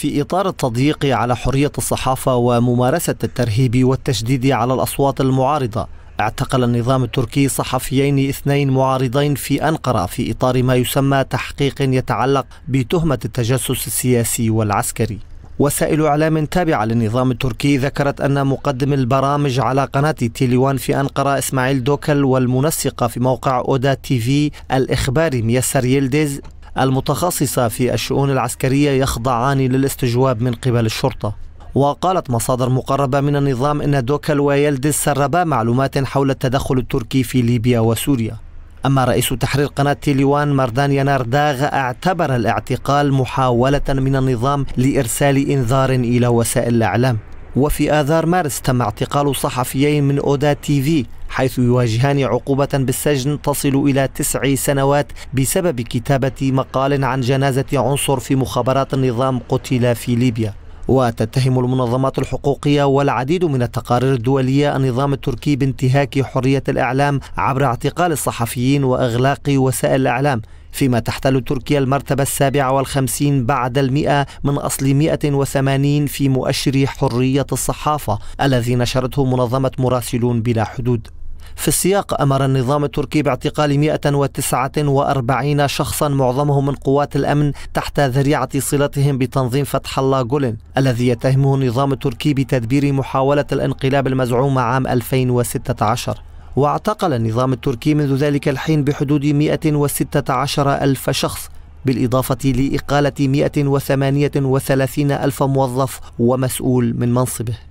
في إطار التضييق على حرية الصحافة وممارسة الترهيب والتشديد على الأصوات المعارضة اعتقل النظام التركي صحفيين اثنين معارضين في أنقرة في إطار ما يسمى تحقيق يتعلق بتهمة التجسس السياسي والعسكري وسائل إعلام تابعة للنظام التركي ذكرت أن مقدم البرامج على قناة تيليوان في أنقرة إسماعيل دوكل والمنسقة في موقع أودا تي في الإخباري ميسر يلدز المتخصصة في الشؤون العسكرية يخضعان للاستجواب من قبل الشرطة وقالت مصادر مقربة من النظام أن دوكل ويلدز سربا معلومات حول التدخل التركي في ليبيا وسوريا أما رئيس تحرير قناة تيليوان مردان داغ اعتبر الاعتقال محاولة من النظام لإرسال إنذار إلى وسائل الإعلام وفي آذار مارس تم اعتقال صحفيين من أودا تي في حيث يواجهان عقوبة بالسجن تصل إلى تسع سنوات بسبب كتابة مقال عن جنازة عنصر في مخابرات النظام قتل في ليبيا وتتهم المنظمات الحقوقية والعديد من التقارير الدولية النظام التركي بانتهاك حرية الإعلام عبر اعتقال الصحفيين وإغلاق وسائل الإعلام فيما تحتل تركيا المرتبة السابعة والخمسين بعد المئة من أصل 180 في مؤشر حرية الصحافة الذي نشرته منظمة مراسلون بلا حدود في السياق أمر النظام التركي باعتقال 149 شخصا معظمهم من قوات الأمن تحت ذريعة صلتهم بتنظيم فتح الله جولن الذي يتهمه النظام التركي بتدبير محاولة الانقلاب المزعومة عام 2016 واعتقل النظام التركي منذ ذلك الحين بحدود 116 ألف شخص بالإضافة لإقالة 138 ألف موظف ومسؤول من منصبه